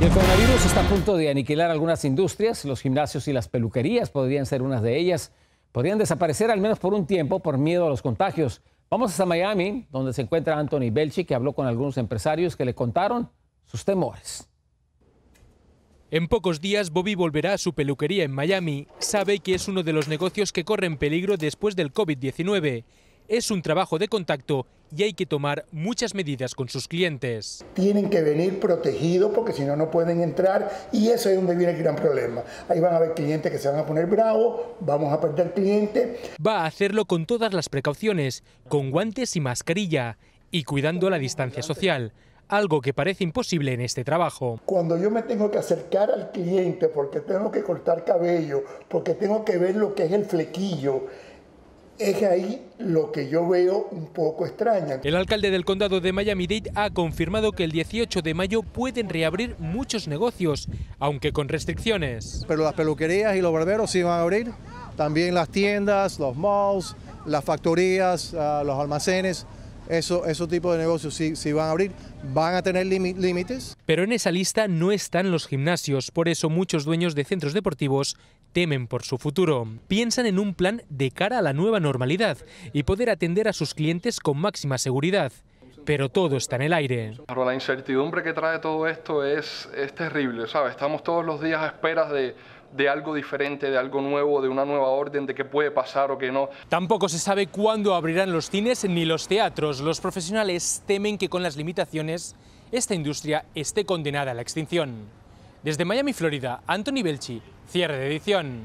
el coronavirus está a punto de aniquilar algunas industrias. Los gimnasios y las peluquerías podrían ser unas de ellas. Podrían desaparecer al menos por un tiempo por miedo a los contagios. Vamos hasta Miami, donde se encuentra Anthony Belchi, que habló con algunos empresarios que le contaron sus temores. En pocos días Bobby volverá a su peluquería en Miami. Sabe que es uno de los negocios que corren peligro después del COVID-19 es un trabajo de contacto y hay que tomar muchas medidas con sus clientes. Tienen que venir protegidos porque si no, no pueden entrar y eso es donde viene el gran problema. Ahí van a haber clientes que se van a poner bravos, vamos a perder clientes. Va a hacerlo con todas las precauciones, con guantes y mascarilla y cuidando la distancia social. Algo que parece imposible en este trabajo. Cuando yo me tengo que acercar al cliente porque tengo que cortar cabello, porque tengo que ver lo que es el flequillo, es ahí lo que yo veo un poco extraña. El alcalde del condado de Miami-Dade ha confirmado que el 18 de mayo pueden reabrir muchos negocios, aunque con restricciones. Pero las peluquerías y los barberos sí van a abrir, también las tiendas, los malls, las factorías, ah, los almacenes. Eso, esos tipos de negocios sí, sí, van a abrir, van a tener límites. Pero en esa lista no están los gimnasios, por eso muchos dueños de centros deportivos temen por su futuro. Piensan en un plan de cara a la nueva normalidad y poder atender a sus clientes con máxima seguridad. Pero todo está en el aire. Pero la incertidumbre que trae todo esto es, terrible, ¿sabes? Estamos todos los días a esperas de, de algo diferente, de algo nuevo, de una nueva orden, de qué puede pasar o qué no. Tampoco se sabe cuándo abrirán los cines ni los teatros. Los profesionales temen que con las limitaciones esta industria esté condenada a la extinción. Desde Miami, Florida, Anthony Belchi, Cierre de edición.